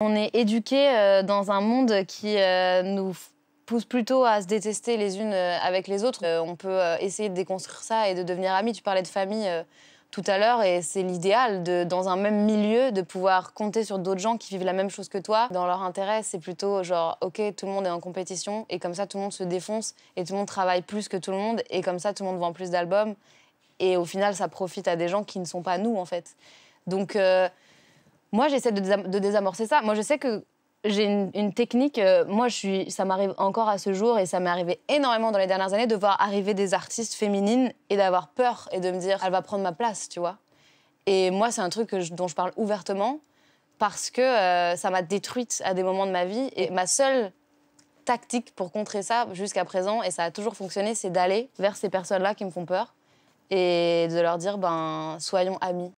On est éduqués euh, dans un monde qui euh, nous pousse plutôt à se détester les unes euh, avec les autres. On peut essayer de déconstruire ça et de devenir amis. Tu parlais de famille tout à l'heure et c'est l'idéal dans un même milieu de pouvoir compter sur d'autres gens qui vivent la même chose que toi. Dans leur intérêt, c'est plutôt genre OK, tout le monde est en compétition et comme ça tout le monde se défonce et tout le monde travaille plus que tout le monde et comme ça tout le monde vend plus d'albums et au final ça profite à des gens qui ne sont pas nous en fait. Donc moi, j'essaie de, désamorcer ça. Moi, je sais que j'ai une, technique. Euh, moi, je suis, ça m'arrive encore à ce jour et ça m'est arrivé énormément dans les dernières années de voir arriver des artistes féminines et d'avoir peur et de me dire, elle va prendre ma place, tu vois. Et moi, c'est un truc dont je parle ouvertement parce que euh, ça m'a détruite à des moments de ma vie. Et ma seule tactique pour contrer ça jusqu'à présent, et ça a toujours fonctionné, c'est d'aller vers ces personnes-là qui me font peur et de leur dire, ben, soyons amis.